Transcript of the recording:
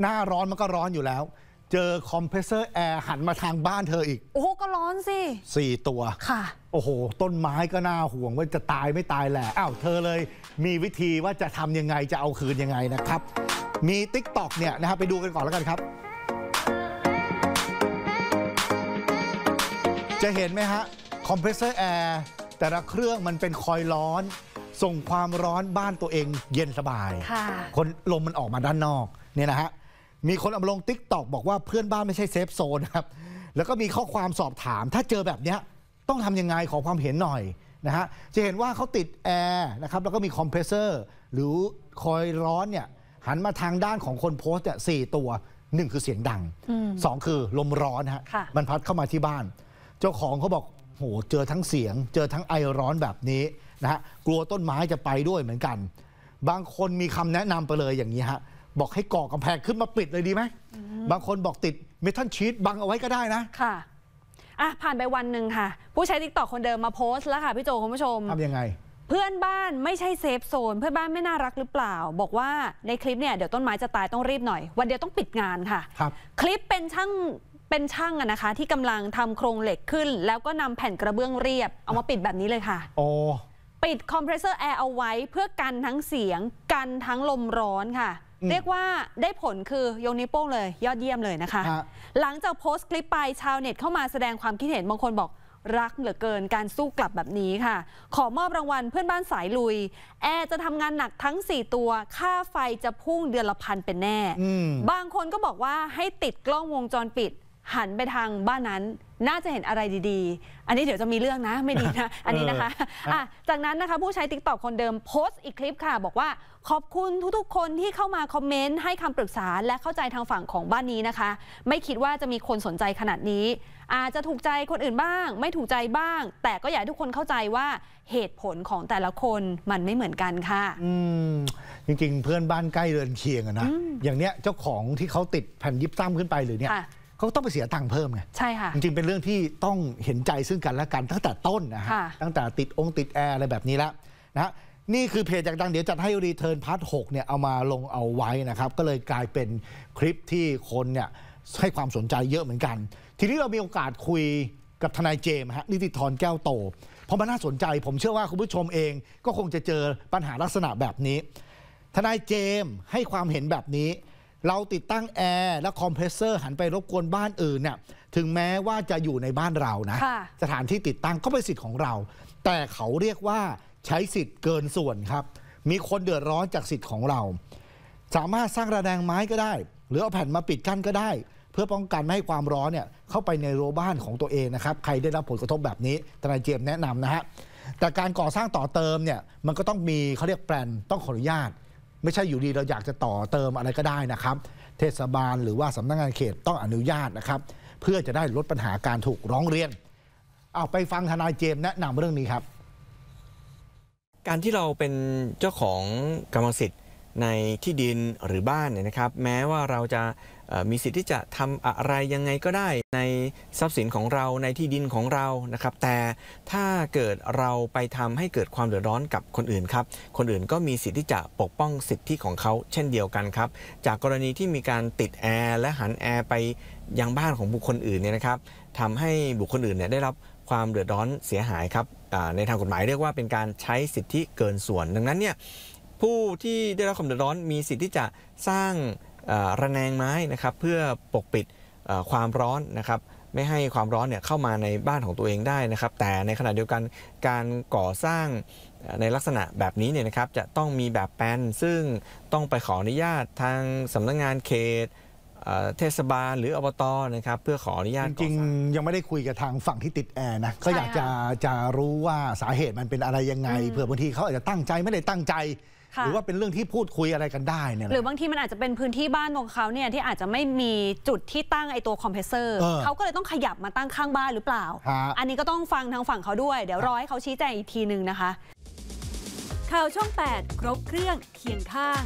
หน้าร้อนมันก็ร้อนอยู่แล้ว เจอคอมเพรสเซอร์แอร์หันมาทางบ้านเธออีก โอ้โห ก็ร้อนสิสี่ตัวค่ะโอ้โห ต้นไม้ก็น่าห่วง ว่าจะตายไม่ตายแหละ อ้าว เธอเลยมีวิธีว่าจะทำยังไงจะเอาคืนยังไงนะครับ มี t ิ k t o k เนี่ยนะครับไปดูกันก่อนแล้วกันครับ จะเห็นไหมฮะคอมเพรสเซอร์แอร์แต่ละเครื่องมันเป็นคอยล์ร้อน ส่งความร้อนบ้านตัวเองเย็นสบายค่ะคนลมมันออกมาด้านนอกเนี่ยนะฮะมีคนเอาลงติ๊กตอกบอกว่าเพื่อนบ้านไม่ใช่เซฟโซนครับ แล้วก็มีข้อความสอบถาม ถ้าเจอแบบนี้ต้องทำยังไงขอความเห็นหน่อยนะฮะ จะเห็นว่าเขาติดแอร์นะครับแล้วก็มีคอมเพรสเซอร์หรือคอยร้อนเนี่ยหันมาทางด้านของคนโพสต์เนี่ยสี่ตัวหนึ่งคือเสียงดังสองคือลมร้อนฮะมันพัดเข้ามาที่บ้าน เจ้าของเขาบอกโหเจอทั้งเสียง เจอทั้งไอร้อนแบบนี้นะฮะกลัวต้นไม้จะไปด้วยเหมือนกัน บางคนมีคำแนะนำไปเลยอย่างนี้ฮะบอกให้ก่อกาแพง ขึ้นมาปิดเลยดีไหมบางคนบอกติดเมทัลชีตบังเอาไว้ก็ได้นะ ค่ะ อ่ะ ผ่านไปวันหนึ่งค่ะ ผู้ใช้ทิกตอกคนเดิมมาโพสต์แล้วค่ะ พี่โจคุณผู้ชมทำยังไง เพื่อนบ้านไม่ใช่เซฟโซนเพื่อนบ้านไม่น่ารักหรือเปล่า บอกว่าในคลิปเนี่ย เดี๋ยวต้นไม้จะตายต้องรีบหน่อย วันเดียวต้องปิดงานค่ะ ครับ คลิปเป็นช่างเป็นช่างอะนะคะ ที่กำลังทำโครงเหล็กขึ้น แล้วก็นำแผ่นกระเบื้องเรียบ เอามาปิดแบบนี้เลยค่ะ โอ้ปิดคอมเพรสเซอร์แอร์เอาไว้ เพื่อกันทั้งเสียงกันทั้งลมร้อนค่ะเรียกว่าได้ผลคือยงนิ้วโป้งเลยยอดเยี่ยมเลยนะคะ หลังจากโพสต์คลิปไปชาวเน็ตเข้ามาแสดงความคิดเห็น บางคนบอกรักเหลือเกิน การสู้กลับแบบนี้ค่ะ ขอมอบรางวัลเพื่อนบ้านสายลุย แอร์จะทำงานหนักทั้ง 4 ตัว ค่าไฟจะพุ่งเดือนละพันเป็นแน่ บางคนก็บอกว่าให้ติดกล้องวงจรปิดหันไปทางบ้านนั้นน่าจะเห็นอะไรดี ๆ อันนี้เดี๋ยวจะมีเรื่องนะไม่ดีนะอันนี้นะคะะจากนั้นนะคะผู้ใช้ติ๊กต็อกคนเดิมโพสต์อีกคลิป ค่ะ บอกว่า ขอบคุณทุกๆ คนที่เข้ามาคอมเมนต์ ให้คำปรึกษาและเข้าใจทางฝั่งของบ้านนี้นะคะ ไม่คิดว่าจะมีคนสนใจขนาดนี้ อาจจะถูกใจคนอื่นบ้าง ไม่ถูกใจบ้าง แต่ก็อยากทุกคนเข้าใจว่าเหตุผลของแต่ละคนมันไม่เหมือนกันค่ะจริงๆเพื่อนบ้านใกล้เรือนเคียงอะนะอย่างเนี้ยเจ้าของที่เขาติดแผ่นยิบซ้ำขึ้นไปหรือเนี่ยเขาต้องไปเสียตังค์เพิ่มไง ใช่ค่ะ จริงๆ เป็นเรื่องที่ต้องเห็นใจซึ่งกันและกัน ตั้งแต่ต้นนะฮะ ตั้งแต่ติดองค์ ติด แอร์ อะไรแบบนี้แล้วนะนี่คือเพจจากดังเดี๋ยว จัดให้รีเทิร์นพาร์ทหเนี่ย เอามาลงเอาไว้นะครับ ก็เลยกลายเป็นคลิปที่คนเนี่ย ให้ความสนใจเยอะเหมือนกัน ทีนี้เรามีโอกาสคุยกับทนายเจมฮะนิติธรแก้วโตเพราะมันน่าสนใจผมเชื่อว่าคุณผู้ชมเอง ก็คงจะเจอปัญหาลักษณะแบบนี้ ทนายเจมส์ให้ความเห็นแบบนี้เราติดตั้งแอร์และคอมเพรสเซอร์หันไปรบกวนบ้านอื่นเนี่ยถึงแม้ว่าจะอยู่ในบ้านเรานะสถานที่ติดตั้งก็เป็นสิทธิ์ของเรา แต่เขาเรียกว่าใช้สิทธิ์เกินส่วนครับ มีคนเดือดร้อนจากสิทธิ์ของเรา สามารถสร้างระแดงไม้ก็ได้ หรือเอาแผ่นมาปิดกั้นก็ได้ เพื่อป้องกันไม่ให้ความร้อนเนี่ยเข้าไปในรั้วบ้านของตัวเองนะครับใครได้รับผลกระทบแบบนี้ทนายเจมแนะนำนะฮะแต่การก่อสร้างต่อเติมเนี่ยมันก็ต้องมีเขาเรียกแปลนต้องขออนุญาตไม่ใช่อยู่ดีเราอยากจะต่อเติมอะไรก็ได้นะครับ เทศบาลหรือว่าสำนักงงานเขตต้องอนุญาตนะครับ เพื่อจะได้ลดปัญหาการถูกร้องเรียน เอาไปฟังทนายเจมแนะนำเรื่องนี้ครับ การที่เราเป็นเจ้าของกรรมสิทธิ์ในที่ดินหรือบ้าน เนี่ยนะครับ แม้ว่าเราจะมีสิทธิ์ที่จะทำอะไรยังไงก็ได้ ในทรัพย์สินของเราในที่ดินของเรานะครับ แต่ถ้าเกิดเราไปทำให้เกิดความเดือดร้อนกับคนอื่นครับคนอื่นก็มีสิทธิ์ที่จะปกป้องสิทธิของเขาเช่นเดียวกันครับ จากกรณีที่มีการติดแอร์และหันแอร์ไปยังบ้านของบุคคลอื่นเนี่ยนะครับทำให้บุคคลอื่นเนี่ยได้รับความเดือดร้อนเสียหายครับในทางกฎหมายเรียกว่าเป็นการใช้สิทธิเกินส่วนดังนั้นเนี่ยผู้ที่ได้รับความเดือดร้อนมีสิทธิ์ที่จะสร้างระแนงไม้นะครับเพื่อปกปิดความร้อนนะครับไม่ให้ความร้อนเนี่ยเข้ามาในบ้านของตัวเองได้นะครับแต่ในขณะเดียวกันการก่อสร้างในลักษณะแบบนี้เนี่ยนะครับจะต้องมีแบบแปลนซึ่งต้องไปขออนุญาตทางสำนักงงานเขตเทศบาล หรืออบตนะครับเพื่อขออนุญาตจริงยังไม่ได้คุยกับทางฝั่งที่ติดแอร์นะก็อยากจะจะรู้ว่าสาเหตุมันเป็นอะไรยังไงเผื่อบางทีเขาอาจจะตั้งใจไม่ได้ตั้งใจหรือว่าเป็นเรื่องที่พูดคุยอะไรกันได้เนี่ย หรือบางทีมันอาจจะเป็นพื้นที่บ้านของเขาเนี่ยที่อาจจะไม่มีจุดที่ตั้งไอตัวคอมเพรสเซอร์ เขาก็เลยต้องขยับมาตั้งข้างบ้านหรือเปล่า อันนี้ก็ต้องฟังทางฝั่งเขาด้วย เดี๋ยวรอให้เขาชี้แจงอีกทีหนึ่งนะคะ ข่าวช่อง8ครบเครื่องเคียงข้าง